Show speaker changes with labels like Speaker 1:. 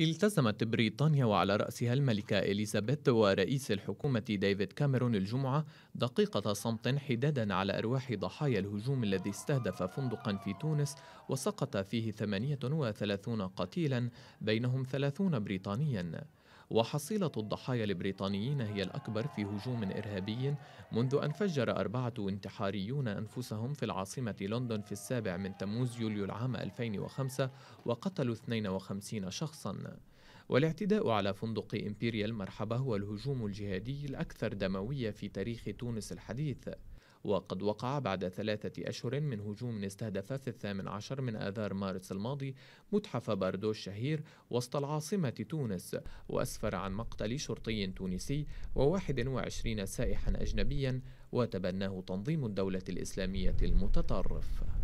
Speaker 1: التزمت بريطانيا وعلى رأسها الملكة إليزابيث ورئيس الحكومة ديفيد كاميرون الجمعة دقيقة صمت حدادا على أرواح ضحايا الهجوم الذي استهدف فندقا في تونس وسقط فيه 38 قتيلا بينهم 30 بريطانيا وحصيلة الضحايا البريطانيين هي الأكبر في هجوم إرهابي منذ أن فجر أربعة انتحاريون أنفسهم في العاصمة لندن في السابع من تموز يوليو العام 2005 وقتلوا 52 شخصاً والاعتداء على فندق إمبيريال مرحبا هو الهجوم الجهادي الأكثر دموية في تاريخ تونس الحديث وقد وقع بعد ثلاثة أشهر من هجوم استهدف في الثامن عشر من آذار مارس الماضي متحف باردو الشهير وسط العاصمة تونس وأسفر عن مقتل شرطي تونسي وواحد وعشرين سائحا أجنبيا وتبناه تنظيم الدولة الإسلامية المتطرف